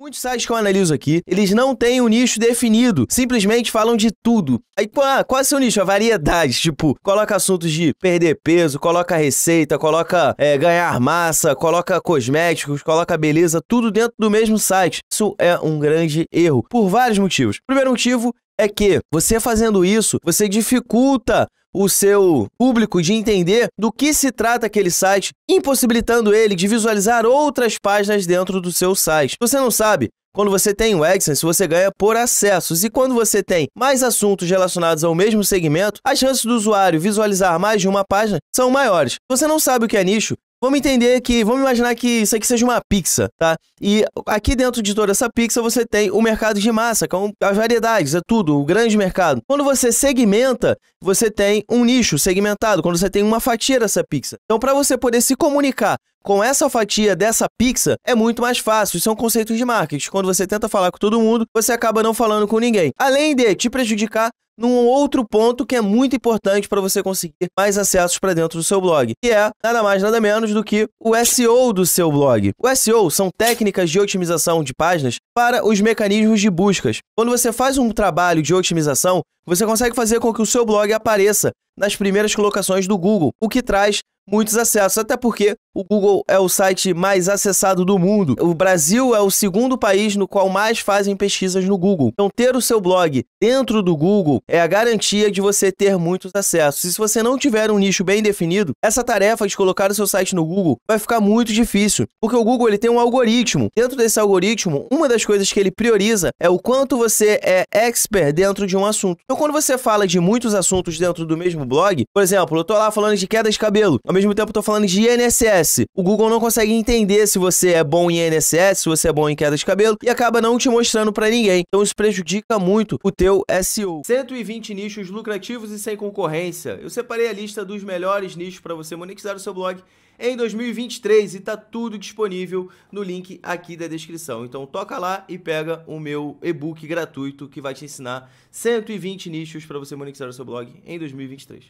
Muitos sites que eu analiso aqui, eles não têm um nicho definido, simplesmente falam de tudo. Aí qual, ah, qual é o seu nicho? A variedade, tipo, coloca assuntos de perder peso, coloca receita, coloca é, ganhar massa, coloca cosméticos, coloca beleza, tudo dentro do mesmo site. Isso é um grande erro, por vários motivos. Primeiro motivo é que você fazendo isso, você dificulta o seu público de entender do que se trata aquele site, impossibilitando ele de visualizar outras páginas dentro do seu site. Você não sabe, quando você tem o AdSense, você ganha por acessos. E quando você tem mais assuntos relacionados ao mesmo segmento, as chances do usuário visualizar mais de uma página são maiores. Se você não sabe o que é nicho, Vamos entender que, vamos imaginar que isso aqui seja uma pizza, tá? E aqui dentro de toda essa pizza você tem o mercado de massa, com é as variedades, é tudo, o grande mercado. Quando você segmenta, você tem um nicho segmentado, quando você tem uma fatia dessa pizza. Então, para você poder se comunicar com essa fatia dessa pizza, é muito mais fácil. Isso é um conceito de marketing. Quando você tenta falar com todo mundo, você acaba não falando com ninguém. Além de te prejudicar num outro ponto que é muito importante para você conseguir mais acessos para dentro do seu blog, que é nada mais nada menos do que o SEO do seu blog. O SEO são técnicas de otimização de páginas para os mecanismos de buscas. Quando você faz um trabalho de otimização, você consegue fazer com que o seu blog apareça nas primeiras colocações do Google, o que traz muitos acessos, até porque o Google é o site mais acessado do mundo. O Brasil é o segundo país no qual mais fazem pesquisas no Google. Então, ter o seu blog dentro do Google é a garantia de você ter muitos acessos. E se você não tiver um nicho bem definido, essa tarefa de colocar o seu site no Google vai ficar muito difícil, porque o Google ele tem um algoritmo. Dentro desse algoritmo, uma das coisas que ele prioriza é o quanto você é expert dentro de um assunto. Então, quando você fala de muitos assuntos dentro do mesmo blog, por exemplo, eu estou lá falando de queda de cabelo mesmo tempo tô falando de INSS. O Google não consegue entender se você é bom em INSS, se você é bom em queda de cabelo e acaba não te mostrando para ninguém. Então isso prejudica muito o teu SEO. 120 nichos lucrativos e sem concorrência. Eu separei a lista dos melhores nichos para você monetizar o seu blog em 2023 e tá tudo disponível no link aqui da descrição. Então toca lá e pega o meu e-book gratuito que vai te ensinar 120 nichos para você monetizar o seu blog em 2023.